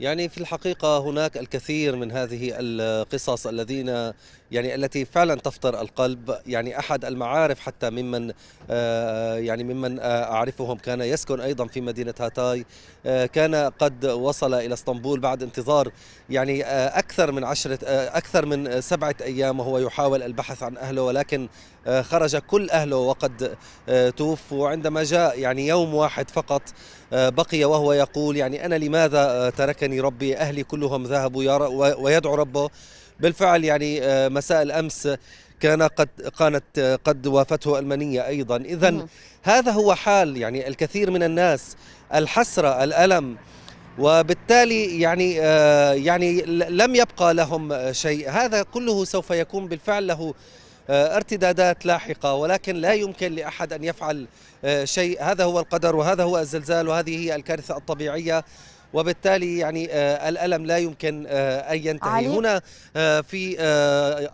يعني في الحقيقة هناك الكثير من هذه القصص الذين يعني التي فعلا تفطر القلب يعني أحد المعارف حتى ممن آه، يعني ممن آه، أعرفهم كان يسكن أيضا في مدينة هاتاي آه، كان قد وصل إلى اسطنبول بعد انتظار يعني أكثر من عشرة أكثر من سبعة أيام وهو يحاول البحث عن أهله ولكن خرج كل أهله وقد توفوا عندما جاء يعني يوم واحد فقط بقي وهو يقول يعني أنا لماذا تركني كان ربي أهلي كلهم ذهبوا ويدعو ربه بالفعل يعني آه، مساء الأمس كان قد كانت آه، قد وافته المنيه ايضا اذا هذا هو حال يعني الكثير من الناس الحسره الالم وبالتالي يعني آه، يعني لم يبقى لهم شيء هذا كله سوف يكون بالفعل له ارتدادات لاحقه ولكن لا يمكن لاحد ان يفعل شيء هذا هو القدر وهذا هو الزلزال وهذه هي الكارثه الطبيعيه وبالتالي يعني آه، الألم لا يمكن آه، أن ينتهي علي. هنا آه، في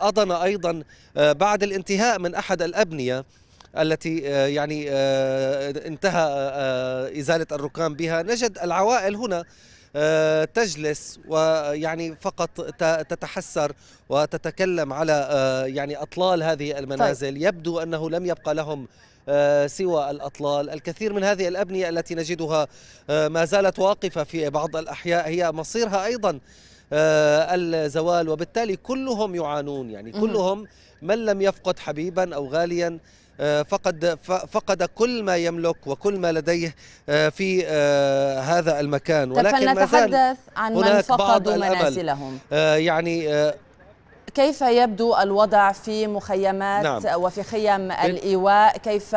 أضن أيضا بعد الانتهاء من أحد الأبنية التي يعني انتهى إزالة الركام بها نجد العوائل هنا تجلس ويعني فقط تتحسر وتتكلم على يعني أطلال هذه طيب. المنازل طيب. يبدو أنه لم يبقى لهم آه، سوى الأطلال الكثير من هذه الأبنية التي نجدها آه، ما زالت واقفة في بعض الأحياء هي مصيرها أيضا آه، الزوال وبالتالي كلهم يعانون يعني كلهم من لم يفقد حبيبا أو غاليا فقد فقد كل ما يملك وكل ما لديه في هذا المكان ولكن فلنتحدث عن من فقدوا منازلهم يعني كيف يبدو الوضع في مخيمات نعم. وفي خيم الإيواء كيف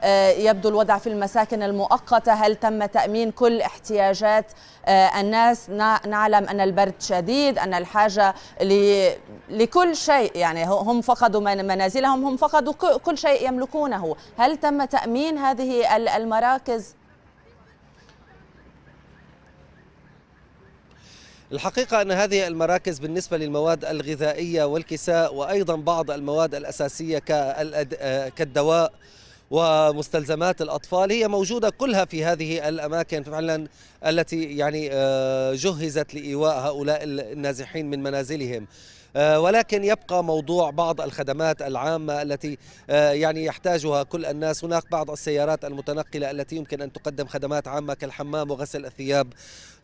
آه، يبدو الوضع في المساكن المؤقتة هل تم تأمين كل احتياجات آه، الناس نعلم أن البرد شديد أن الحاجة لكل شيء يعني هم فقدوا منازلهم هم فقدوا كل شيء يملكونه هل تم تأمين هذه المراكز؟ الحقيقة أن هذه المراكز بالنسبة للمواد الغذائية والكساء وأيضا بعض المواد الأساسية آه، كالدواء ومستلزمات الأطفال هي موجودة كلها في هذه الأماكن فعلا التي يعني آه، جهزت لإيواء هؤلاء النازحين من منازلهم آه، ولكن يبقى موضوع بعض الخدمات العامة التي آه، يعني يحتاجها كل الناس هناك بعض السيارات المتنقلة التي يمكن أن تقدم خدمات عامة كالحمام وغسل الثياب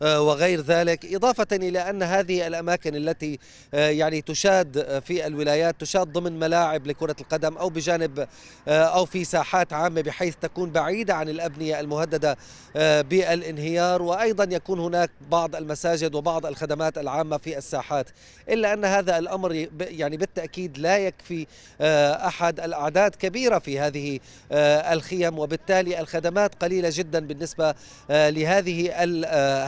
آه، وغير ذلك إضافة إلى أن هذه الأماكن التي يعني تشاد في الولايات تشاد ضمن ملاعب لكرة القدم أو بجانب أو في ساحات عامة بحيث تكون بعيدة عن الأبنية المهددة بالانهيار وأيضا يكون هناك بعض المساجد وبعض الخدمات العامة في الساحات إلا أن هذا الامر يعني بالتاكيد لا يكفي آه، احد الاعداد كبيره في هذه آه، الخيم وبالتالي الخدمات قليله جدا بالنسبه آه، لهذه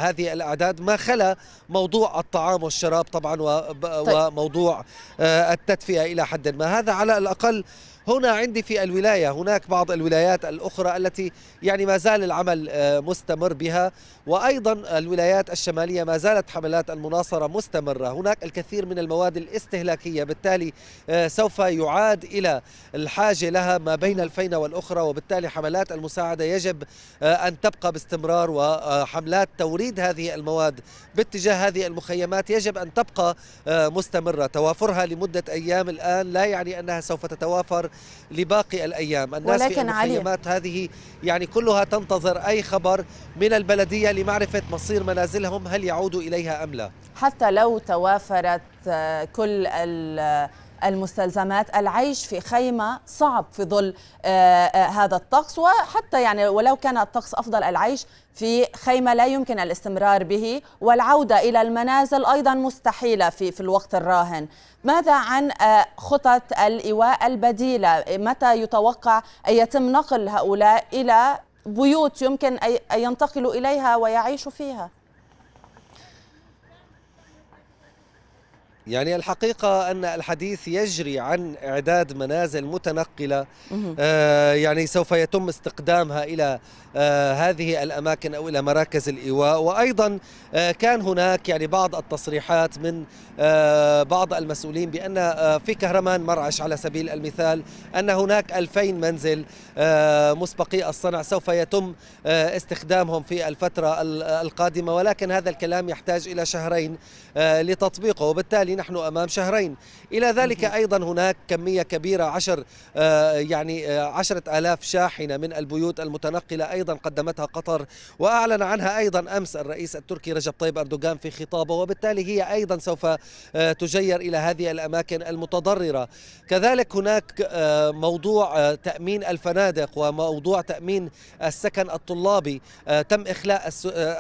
هذه الاعداد ما خلا موضوع الطعام والشراب طبعا طيب. وموضوع التدفئه الى حد ما هذا على الاقل هنا عندي في الولايه هناك بعض الولايات الاخرى التي يعني ما زال العمل مستمر بها وايضا الولايات الشماليه ما زالت حملات المناصره مستمره هناك الكثير من المواد الاستهلاكية بالتالي آه، سوف يعاد إلى الحاجة لها ما بين الفينة والأخرى وبالتالي حملات المساعدة يجب آه، أن تبقى باستمرار وحملات توريد هذه المواد باتجاه هذه المخيمات يجب أن تبقى آه، مستمرة توافرها لمدة أيام الآن لا يعني أنها سوف تتوافر لباقي الأيام الناس ولكن في المخيمات علي. هذه يعني كلها تنتظر أي خبر من البلدية لمعرفة مصير منازلهم هل يعودوا إليها أم لا حتى لو توافرت آه، كل آه، المستلزمات العيش في خيمة صعب في ظل آه، هذا الطقس وحتى يعني ولو كان الطقس أفضل العيش في خيمة لا يمكن الاستمرار به والعودة إلى المنازل أيضا مستحيلة في, في الوقت الراهن ماذا عن خطط الإيواء البديلة متى يتوقع أن يتم نقل هؤلاء إلى بيوت يمكن أن ينتقلوا إليها ويعيشوا فيها يعني الحقيقة أن الحديث يجري عن إعداد منازل متنقلة آه يعني سوف يتم استقدامها إلى آه هذه الأماكن أو إلى مراكز الإيواء وأيضا آه كان هناك يعني بعض التصريحات من آه بعض المسؤولين بأن آه في كهرمان مرعش على سبيل المثال أن هناك 2000 منزل آه مسبقي الصنع سوف يتم آه استخدامهم في الفترة القادمة ولكن هذا الكلام يحتاج إلى شهرين آه لتطبيقه وبالتالي نحن أمام شهرين إلى ذلك أيضا هناك كمية كبيرة عشر آه، يعني آه، عشرة آلاف شاحنة من البيوت المتنقلة أيضا قدمتها قطر وأعلن عنها أيضا أمس الرئيس التركي رجب طيب أردوغان في خطابه وبالتالي هي أيضا سوف آه، تجير إلى هذه الأماكن المتضررة كذلك هناك موضوع تأمين الفنادق وموضوع تأمين السكن الطلابي تم إخلاء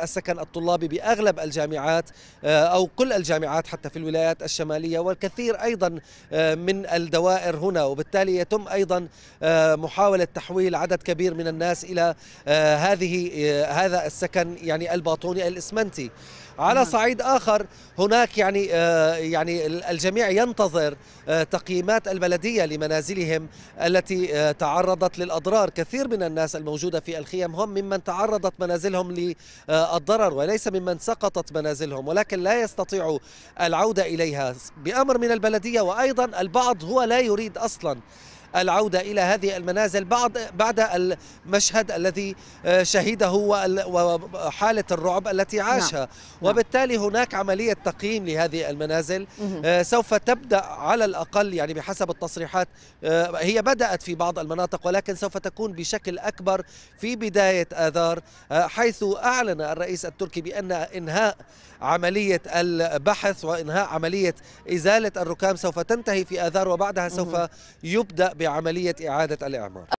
السكن الطلابي بأغلب الجامعات أو كل الجامعات حتى في الولايات الشمالية والكثير أيضا آه، من الدوائر هنا وبالتالي يتم أيضا آه، محاولة تحويل عدد كبير من الناس إلى آه، هذه هذا السكن يعني الباطوني الإسمنتي على نعم. صعيد اخر هناك يعني آه، يعني الجميع ينتظر آه، تقييمات البلديه لمنازلهم التي آه، تعرضت للاضرار كثير من الناس الموجوده في الخيم هم ممن تعرضت منازلهم للضرر وليس ممن سقطت منازلهم ولكن لا يستطيعوا العوده اليها بامر من البلديه وايضا البعض هو لا يريد اصلا العودة إلى هذه المنازل بعد بعد المشهد الذي آه، شهده وحالة الرعب التي نعم. عاشها نعم. وبالتالي هناك عملية تقييم لهذه المنازل آه، سوف تبدأ على الأقل يعني بحسب التصريحات آه، هي بدأت في بعض المناطق ولكن سوف تكون بشكل أكبر في بداية آذار حيث أعلن الرئيس التركي بأن إنهاء عملية البحث وإنهاء عملية إزالة الركام سوف تنتهي في آذار وبعدها سوف يبدأ بعملية إعادة الإعمار